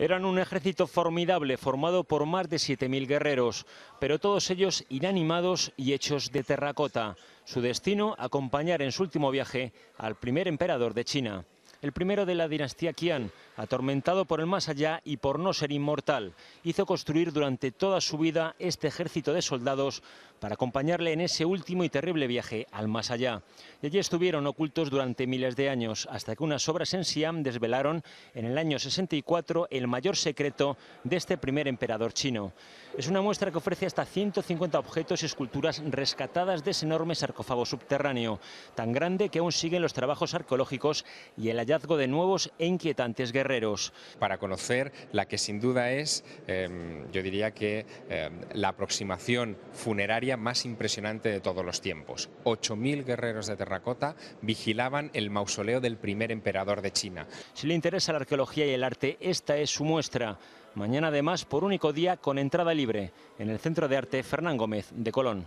Eran un ejército formidable formado por más de 7.000 guerreros, pero todos ellos inanimados y hechos de terracota. Su destino, acompañar en su último viaje al primer emperador de China. El primero de la dinastía Qian, atormentado por el más allá y por no ser inmortal, hizo construir durante toda su vida este ejército de soldados para acompañarle en ese último y terrible viaje al más allá. Y allí estuvieron ocultos durante miles de años, hasta que unas obras en Siam desvelaron en el año 64 el mayor secreto de este primer emperador chino. Es una muestra que ofrece hasta 150 objetos y esculturas rescatadas de ese enorme sarcófago subterráneo, tan grande que aún siguen los trabajos arqueológicos y el hallazgo de nuevos e inquietantes guerreros. Para conocer la que sin duda es, em, yo diría que em, la aproximación funeraria más impresionante de todos los tiempos. 8.000 guerreros de terracota vigilaban el mausoleo del primer emperador de China. Si le interesa la arqueología y el arte, esta es su muestra. Mañana además por único día con entrada libre en el Centro de Arte Fernán Gómez de Colón.